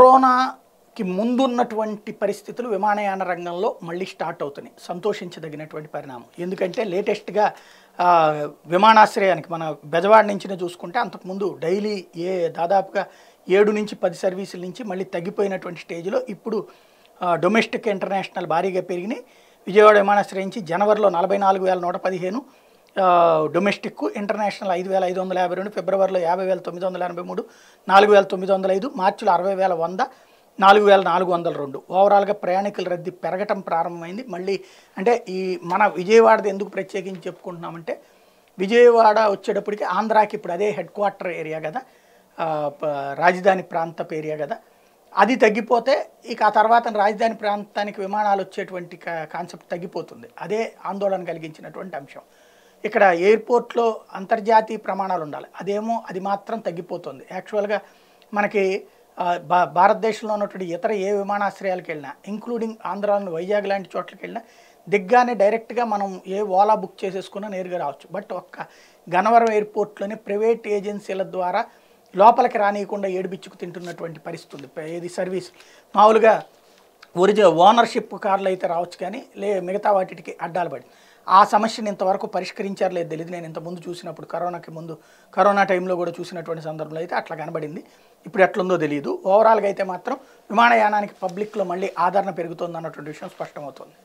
కరోనాకి ముందున్నటువంటి పరిస్థితులు విమానయాన రంగంలో మళ్ళీ స్టార్ట్ అవుతున్నాయి సంతోషించదగినటువంటి పరిణామం ఎందుకంటే లేటెస్ట్గా విమానాశ్రయానికి మన బెజవాడ నుంచి చూసుకుంటే అంతకుముందు డైలీ ఏ దాదాపుగా ఏడు నుంచి పది సర్వీసుల నుంచి మళ్ళీ తగ్గిపోయినటువంటి స్టేజ్లో ఇప్పుడు డొమెస్టిక్ ఇంటర్నేషనల్ భారీగా పెరిగినాయి విజయవాడ విమానాశ్రయం నుంచి జనవరిలో నలభై నాలుగు వేల నూట పదిహేను డొమెస్టిక్ ఇంటర్నేషనల్ ఐదు వేల ఐదు వందల యాభై రెండు ఫిబ్రవరిలో యాభై వేల తొమ్మిది వందల ఎనభై మూడు నాలుగు వేల తొమ్మిది వందల ఐదు మార్చిలో అరవై వేల వంద నాలుగు వేల నాలుగు వందల రెండు ఓవరాల్గా ప్రయాణికుల రద్దీ పెరగటం ప్రారంభమైంది మళ్ళీ అంటే ఈ మన విజయవాడది ఎందుకు ప్రత్యేకించి చెప్పుకుంటున్నామంటే విజయవాడ వచ్చేటప్పటికి ఆంధ్రాకి ఇప్పుడు అదే హెడ్ క్వార్టర్ ఏరియా కదా రాజధాని ప్రాంతపు ఏరియా కదా అది తగ్గిపోతే ఇక ఆ తర్వాత రాజధాని ప్రాంతానికి విమానాలు వచ్చేటువంటి కాన్సెప్ట్ తగ్గిపోతుంది అదే ఆందోళన కలిగించినటువంటి అంశం ఇక్కడ ఎయిర్పోర్ట్లో అంతర్జాతీయ ప్రమాణాలు ఉండాలి అదేమో అది మాత్రం తగ్గిపోతుంది యాక్చువల్గా మనకి భారతదేశంలో ఉన్నటువంటి ఇతర ఏ విమానాశ్రయాలకు వెళ్ళినా ఇంక్లూడింగ్ ఆంధ్రాలను వైజాగ్ లాంటి చోట్లకి వెళ్ళినా దిగ్గానే డైరెక్ట్గా మనం ఏ ఓలా బుక్ చేసేసుకున్నా నేరుగా రావచ్చు బట్ ఒక్క గనవరం ఎయిర్పోర్ట్లోనే ప్రైవేట్ ఏజెన్సీల ద్వారా లోపలికి రానియకుండా ఏడిపిచ్చుకు తింటున్నటువంటి పరిస్థితి ఏది సర్వీస్ మామూలుగా ఒరిజినల్ ఓనర్షిప్ కార్లు అయితే రావచ్చు కానీ లే మిగతా వాటికి అడ్డాలు పడింది ఆ సమస్యను ఇంతవరకు పరిష్కరించారలేదు తెలియదు నేను ఇంతకుముందు చూసినప్పుడు కరోనాకి ముందు కరోనా టైంలో కూడా చూసినటువంటి సందర్భంలో అయితే అట్లా కనబడింది ఇప్పుడు ఎట్లుందో తెలియదు ఓవరాల్గా అయితే మాత్రం విమానయానానికి పబ్లిక్లో మళ్ళీ ఆదరణ పెరుగుతుంది అన్నటువంటి విషయం స్పష్టమవుతుంది